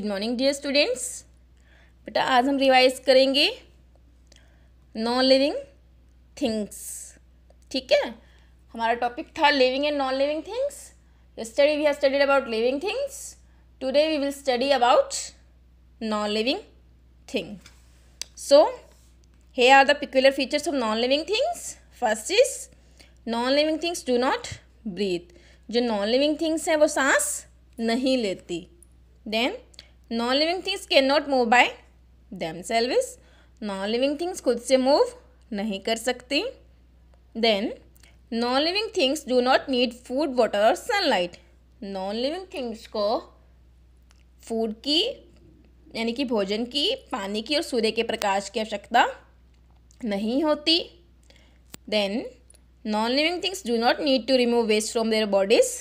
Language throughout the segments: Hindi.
गुड मॉर्निंग डियर स्टूडेंट्स बेटा आज हम रिवाइज करेंगे नॉन लिविंग थिंग्स ठीक है हमारा टॉपिक था living and non living things study we have studied about living things today we will study about non living thing so here are the peculiar features of non living things first is non living things do not breathe जो नॉन लिविंग थिंग्स हैं वो सांस नहीं लेती then non living things can not move by them selves non living things खुद से मूव नहीं कर सकती then non living things do not need food water और सनलाइट नॉन लिविंग थिंग्स को फूड की यानी कि भोजन की पानी की और सूर्य के प्रकाश की आवश्यकता नहीं होती then non living things do not need to remove waste from their bodies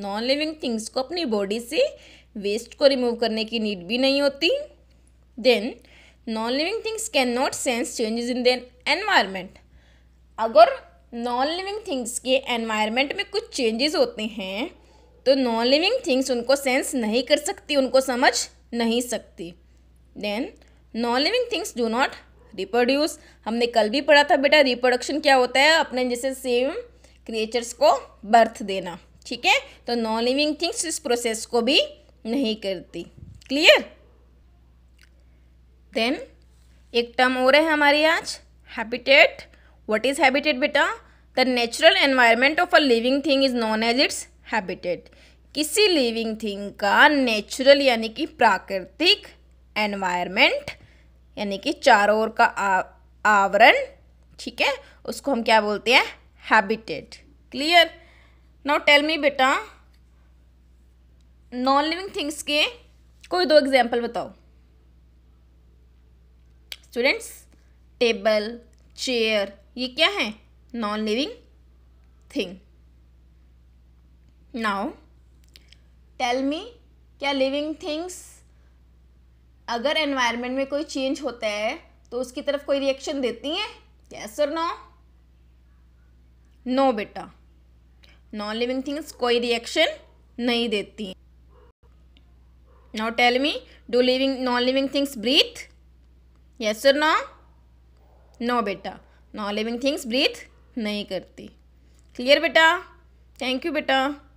non living things को अपनी बॉडी से वेस्ट को रिमूव करने की नीड भी नहीं होती then non living things can not sense changes in their environment अगर नॉन लिविंग थिंग्स के एनवायरनमेंट में कुछ चेंजेस होते हैं तो नॉन लिविंग थिंग्स उनको सेंस नहीं कर सकती उनको समझ नहीं सकती then non living things do not reproduce हमने कल भी पढ़ा था बेटा रिप्रोडक्शन क्या होता है अपने जैसे सेम क्रिएचर्स को बर्थ देना ठीक है तो नॉन लिविंग थिंग्स इस प्रोसेस को भी नहीं करती क्लियर देन एक टर्म और है हमारी आज हैबिटेट व्हाट इज़ हैबिटेट बेटा the natural environment of a living thing is known as its habitat किसी लिविंग थिंग का नेचुरल यानी कि प्राकृतिक एनवायरनमेंट यानी कि चारों ओर का आवरण ठीक है उसको हम क्या बोलते हैं habitat clear now tell me बेटा नॉन लिविंग थिंग्स के कोई दो एग्जाम्पल बताओ स्टूडेंट्स टेबल चेयर ये क्या है non living thing now tell me क्या लिविंग थिंग्स अगर एनवायरनमेंट में कोई चेंज होता है तो उसकी तरफ कोई रिएक्शन देती हैं यस और नो नो बेटा नॉन लिविंग थिंग्स कोई रिएक्शन नहीं देती हैं now tell me do living non living things breathe yes or no no beta non living things breathe नहीं करती clear beta thank you beta